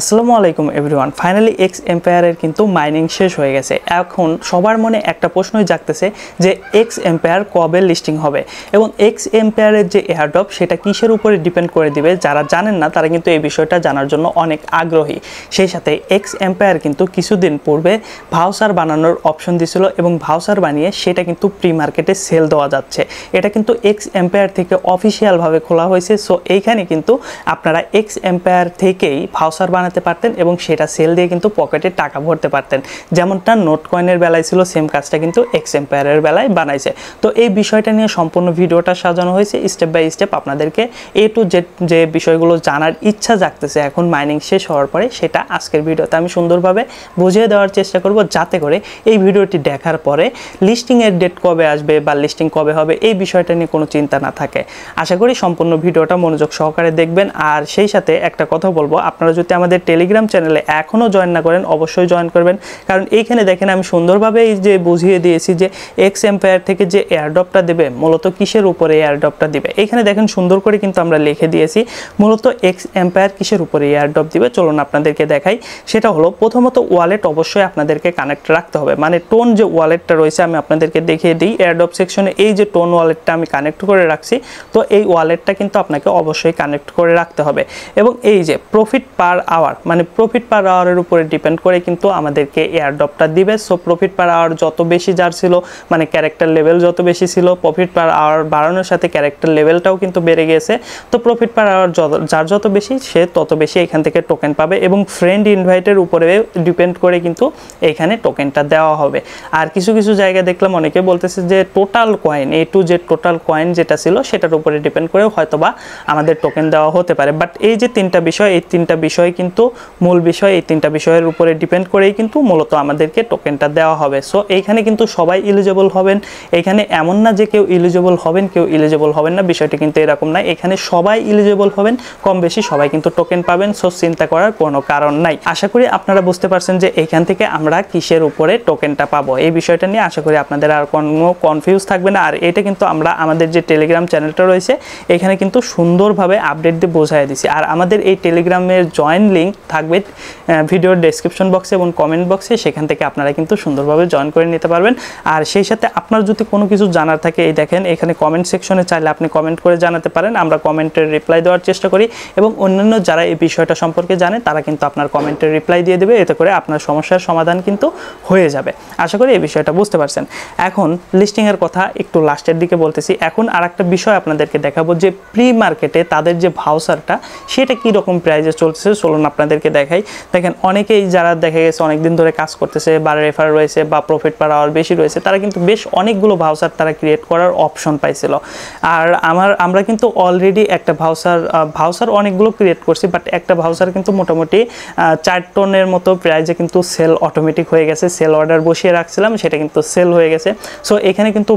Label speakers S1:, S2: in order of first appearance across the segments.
S1: আসসালামু আলাইকুম everyone finally x এম্পায়ারের কিন্তু মাইনিং শেষ হয়ে গেছে এখন সবার মনে একটা প্রশ্নই জাগতেছে যে এক্স এম্পায়ার কবে লিস্টিং হবে এবং এক্স এম্পায়ারের যে এয়ারডপ সেটা কিসের উপরে ডিপেন্ড করে দিবে যারা জানেন না তারা কিন্তু এই বিষয়টা জানার জন্য অনেক আগ্রহী সেই সাথে এক্স এম্পায়ার কিন্তু কিছুদিন পূর্বে ভাউসার বানানোর অপশন দিছিল এবং ভাউসার বানিয়ে সেটা কিন্তু প্রি মার্কেটে সেল দেওয়া যাচ্ছে এটা কিন্তু এক্স এম্পায়ার থেকে অফিসিয়ালভাবে খোলা হয়েছে সো এইখানে কিন্তু আপনারা এক্স এম্পায়ার থেকেই ভাউসার বানানো বানাতে পারতেন এবং সেটা সেল দিয়ে কিন্তু পকেটে টাকা ভরতে পারতেন যেমনটা নোট কয়েনের বেলায় ছিল সেম কাজটা কিন্তু এক্স এম্পায়ারের বেলায় বানাইছে তো এই বিষয়টা নিয়ে সম্পূর্ণ ভিডিওটা সাজানো হয়েছে স্টেপ বাই স্টেপ আপনাদেরকে এ টু জেড যে বিষয়গুলো জানার ইচ্ছা জাগতেছে এখন মাইনিং শেষ হওয়ার পরে সেটা আজকের ভিডিওতে আমি সুন্দরভাবে বুঝিয়ে দেওয়ার চেষ্টা করব যাতে করে এই ভিডিওটি দেখার পরে লিস্টিংয়ের ডেট কবে আসবে বা লিস্টিং কবে হবে এই বিষয়টা নিয়ে কোনো চিন্তা না থাকে আশা করি সম্পূর্ণ ভিডিওটা মনোযোগ সহকারে দেখবেন আর সেই সাথে একটা কথা বলবো আপনারা যদি আমাদের আমাদের টেলিগ্রাম চ্যানেলে এখনও জয়েন না করেন অবশ্যই জয়েন করবেন কারণ এইখানে দেখেন আমি সুন্দরভাবে এই যে বুঝিয়ে দিয়েছি যে এক্স এম্পায়ার থেকে যে এয়ারড্রপটা দেবে মূলত কিসের উপরে এয়ারড্রপটা দিবে এখানে দেখেন সুন্দর করে কিন্তু আমরা লিখে দিয়েছি মূলত এক্স এম্পায়ার কিসের উপরে এয়ারড্রপ দিবে চলুন আপনাদেরকে দেখাই সেটা হলো প্রথমত ওয়ালেট অবশ্যই আপনাদেরকে কানেক্ট রাখতে হবে মানে টোন যে ওয়ালেটটা রয়েছে আমি আপনাদেরকে দেখিয়ে দিই এয়ারড্রপ সেকশনে এই যে টোন ওয়ালেটটা আমি কানেক্ট করে রাখছি তো এই ওয়ালেটটা কিন্তু আপনাকে অবশ্যই কানেক্ট করে রাখতে হবে এবং এই যে প্রফিট পার আওয়ার মানে প্রফিট পার আওয়ারের উপরে ডিপেন্ড করে কিন্তু আমাদেরকে এয়ারড্রপটা দিবে সো প্রফিট পার আওয়ার যত বেশি যার ছিল মানে ক্যারেক্টার লেভেল যত বেশি ছিল প্রফিট পার আওয়ার বাড়ানোর সাথে ক্যারেক্টার লেভেলটাও কিন্তু বেড়ে গেছে তো প্রফিট পার আওয়ার যার যত বেশি সে তত বেশি এখান থেকে টোকেন পাবে এবং ফ্রেন্ড ইনভাইটের উপরে ডিপেন্ড করে কিন্তু এখানে টোকেনটা দেওয়া হবে আর কিছু কিছু জায়গায় দেখলাম অনেকে বলতেছে যে টোটাল কয়েন এ টু যে টোটাল কয়েন যেটা ছিল সেটার উপরে ডিপেন্ড করে হয়তোবা আমাদের টোকেন দেওয়া হতে পারে বাট এই যে তিনটা বিষয় এই তিনটা বিষয় কিন্তু কিন্তু মূল বিষয় এই তিনটা বিষয়ের উপরে ডিপেন্ড করেই কিন্তু মূলত আমাদেরকে টোকেনটা দেওয়া হবে সো এইখানে কিন্তু সবাই ইলিজেবল হবেন এখানে এমন না যে কেউ ইলিজেবল হবেন কেউ ইলিজেবল হবেন না বিষয়টি কিন্তু এরকম না এখানে সবাই ইলিজেবল হবেন কম বেশি সবাই কিন্তু টোকেন পাবেন সো চিন্তা করার কোনো কারণ নাই আশা করি আপনারা বুঝতে পারছেন যে এখান থেকে আমরা কিসের উপরে টোকেনটা পাবো এই বিষয়টা নিয়ে আশা করি আপনাদের আর কোনো কনফিউজ থাকবে না আর এটা কিন্তু আমরা আমাদের যে টেলিগ্রাম চ্যানেলটা রয়েছে এখানে কিন্তু সুন্দরভাবে আপডেট দিয়ে বোঝাই দিছি আর আমাদের এই টেলিগ্রামের জয়েন লিঙ্ক থাকবে ভিডিওর ডেসক্রিপশন বক্সে এবং কমেন্ট বক্সে সেখান থেকে আপনারা কিন্তু সুন্দরভাবে জয়েন করে নিতে পারবেন আর সেই সাথে আপনার যদি কোনো কিছু জানার থাকে এই দেখেন এখানে কমেন্ট সেকশনে চাইলে আপনি কমেন্ট করে জানাতে পারেন আমরা কমেন্টের রিপ্লাই দেওয়ার চেষ্টা করি এবং অন্যান্য যারা এই বিষয়টা সম্পর্কে জানে তারা কিন্তু আপনার কমেন্টের রিপ্লাই দিয়ে দেবে এতে করে আপনার সমস্যার সমাধান কিন্তু হয়ে যাবে আশা করি এই বিষয়টা বুঝতে পারছেন এখন লিস্টিংয়ের কথা একটু লাস্টের দিকে বলতেছি এখন আর একটা বিষয় আপনাদেরকে দেখাবো যে প্রি মার্কেটে তাদের যে ভাউসারটা সেটা কীরকম প্রাইজে চলছে চলুন আপনাদেরকে দেখাই দেখেন অনেকেই যারা দেখা গেছে অনেকদিন ধরে কাজ করতেছে বা রেফার রয়েছে বা প্রফিট পার আওয়ার বেশি রয়েছে তারা কিন্তু বেশ অনেকগুলো ভাউচার তারা ক্রিয়েট করার অপশন পাইছিল আর আমার আমরা কিন্তু অলরেডি একটা ভাউসার ভাউসার অনেকগুলো ক্রিয়েট করছি বাট একটা ভাউসার কিন্তু মোটামুটি চার টনের মতো প্রাইজে কিন্তু সেল অটোমেটিক হয়ে গেছে সেল অর্ডার বসিয়ে রাখছিলাম সেটা কিন্তু সেল হয়ে গেছে সো এখানে কিন্তু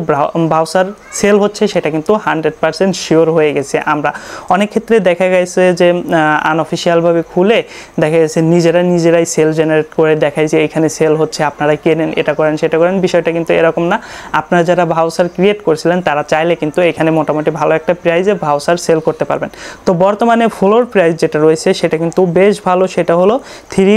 S1: ভাউসার সেল হচ্ছে সেটা কিন্তু হান্ড্রেড পারসেন্ট শিওর হয়ে গেছে আমরা অনেক ক্ষেত্রে দেখা গেছে যে আনঅফিসিয়ালভাবে খুলে করে দেখা যাচ্ছে নিজেরা নিজেরাই সেল জেনারেট করে দেখায় যে এখানে সেল হচ্ছে আপনারা কেনেন এটা করেন সেটা করেন বিষয়টা কিন্তু এরকম না আপনারা যারা ভাউসার ক্রিয়েট করছিলেন তারা চাইলে কিন্তু এখানে মোটামুটি ভালো একটা প্রাইজে ভাউসার সেল করতে পারবেন তো বর্তমানে ফ্লোর প্রাইস যেটা রয়েছে সেটা কিন্তু বেশ ভালো সেটা হলো থ্রি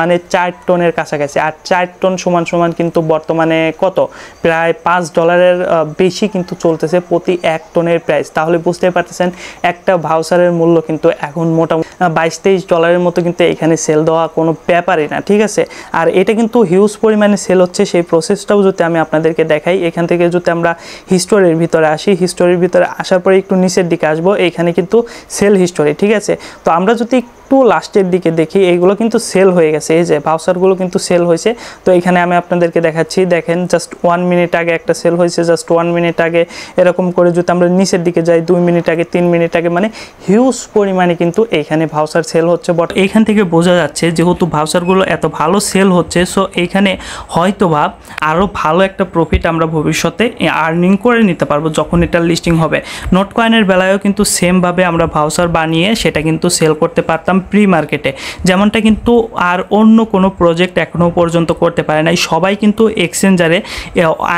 S1: মানে চার টনের কাছাকাছি আর চার টন সমান সমান কিন্তু বর্তমানে কত প্রায় পাঁচ ডলারের বেশি কিন্তু চলতেছে প্রতি এক টনের প্রাইস তাহলে বুঝতে পারতেছেন একটা ভাউসারের মূল্য কিন্তু এখন মোটামুটি বাইশ তেইশ ডলারের মতো কিন্তু এখানে সেল দেওয়া কোনো ব্যাপারই না ঠিক আছে আর এটা কিন্তু হিউজ পরিমাণে সেল হচ্ছে সেই প্রসেসটাও যদি আমি আপনাদেরকে দেখাই এখান থেকে যদি আমরা হিস্টোরির ভিতরে আসি হিস্টোরির ভিতরে আসার পরে একটু নিচের দিকে আসবো এখানে কিন্তু সেল হিস্টোরি ঠিক আছে তো আমরা যদি একটু লাস্টের দিকে দেখি এইগুলো কিন্তু সেল হয়ে গেছে এই যে ভাউচারগুলো কিন্তু সেল হয়েছে তো এখানে আমি আপনাদেরকে দেখাচ্ছি দেখেন জাস্ট ওয়ান মিনিট আগে একটা সেল হয়েছে জাস্ট ওয়ান মিনিট আগে এরকম করে যদি আমরা নিচের দিকে যাই দুই মিনিট আগে তিন মিনিট আগে মানে হিউজ পরিমাণে কিন্তু এইখানে ভাউচার সেল হচ্ছে বাট এইখান থেকে বোঝা যাচ্ছে যেহেতু ভাউচারগুলো এত ভালো সেল হচ্ছে সো এইখানে হয়তো ভাব আরও ভালো একটা প্রফিট আমরা ভবিষ্যতে আর্নিং করে নিতে পারবো যখন এটা লিস্টিং হবে নোট কয়েনের বেলায়ও কিন্তু সেমভাবে আমরা ভাউচার বানিয়ে সেটা কিন্তু সেল করতে পারতাম প্রি মার্কেটে যেমনটা কিন্তু আর অন্য কোনো প্রজেক্ট এখনও পর্যন্ত করতে পারে নাই সবাই কিন্তু এক্সচেঞ্জারে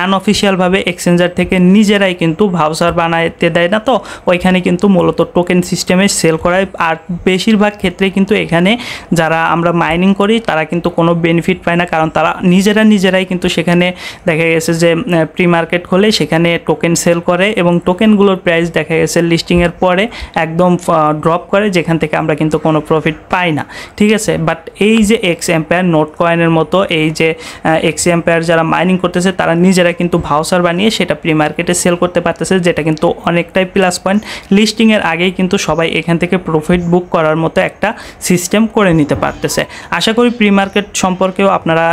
S1: আনঅফিসিয়ালভাবে এক্সচেঞ্জার থেকে নিজেরাই কিন্তু ভাউচার বানাইতে দেয় না তো ওইখানে কিন্তু মূলত টোকেন সিস্টেমে সেল করায় আর বেশিরভাগ ক্ষেত্রে কিন্তু এখানে যারা আমরা মাইনিং করি তারা কিন্তু কোনো বেনিফিট পায় না কারণ তারা নিজেরা নিজেরাই কিন্তু সেখানে দেখা গেছে যে প্রি মার্কেট খোলে সেখানে টোকেন সেল করে এবং টোকেনগুলোর প্রাইস দেখা গেছে লিস্টিংয়ের পরে একদম ড্রপ করে যেখান থেকে আমরা কিন্তু কোনো প্রফিট পায় না ঠিক আছে বাট এই যে এক্স এম্পায়ার নোট কয়েনের মতো এই যে এক্স এম্পায়ার যারা মাইনিং করতেছে তারা নিজেরা কিন্তু ভাউসার বানিয়ে সেটা প্রি মার্কেটে সেল করতে পারতেছে যেটা কিন্তু অনেকটাই প্লাস পয়েন্ট লিস্টিংয়ের আগেই কিন্তু সবাই এখান থেকে প্রফিট বুক করার মতো একটা সিস্টেম করে নিতে পারতেছে আশা করি প্রি মার্কেট সম্পর্কেও আপনারা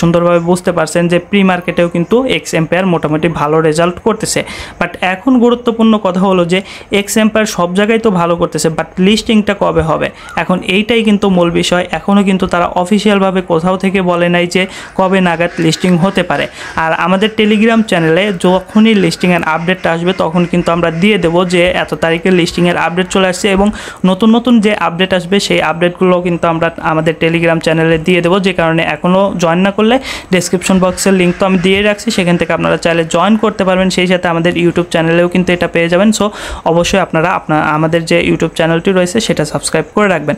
S1: সুন্দরভাবে বুঝতে পারছেন যে প্রি মার্কেটেও কিন্তু এক্স এম্পায়ার মোটামুটি ভালো রেজাল্ট করতেছে বাট এখন গুরুত্বপূর্ণ কথা হলো যে এক্স এম্পায়ার সব জায়গায় তো ভালো করতেছে বাট লিস্টিংটা কবে হবে এখন এইটাই কিন্তু মূল বিষয় এখনও কিন্তু তারা অফিসিয়ালভাবে কোথাও থেকে বলে নাই যে কবে নাগাদ লিস্টিং হতে পারে আর আমাদের টেলিগ্রাম চ্যানেলে যখনই লিস্টিংয়ের আপডেটটা আসবে তখন কিন্তু আমরা দিয়ে দেবো যে এত তারিখে লিস্টিংয়ের আপডেট চলে আসছে এবং নতুন নতুন যে আপডেট আসবে সেই আপডেটগুলো কিন্তু আমরা আমাদের টেলিগ্রাম চ্যানেলে দিয়ে দেবো যে কারণে এখনও জয়েন না করলে ডিসক্রিপশন বক্সের লিঙ্ক তো আমি দিয়ে রাখছি সেখান থেকে আপনারা চাইলে জয়েন করতে পারবেন সেই সাথে আমাদের ইউটিউব চ্যানেলেও কিন্তু এটা পেয়ে যাবেন সো অবশ্যই আপনারা আপনার আমাদের যে ইউটিউব চ্যানেলটি রয়েছে সেটা সাবস্ক্রাইব করে রাখবেন রাখবেন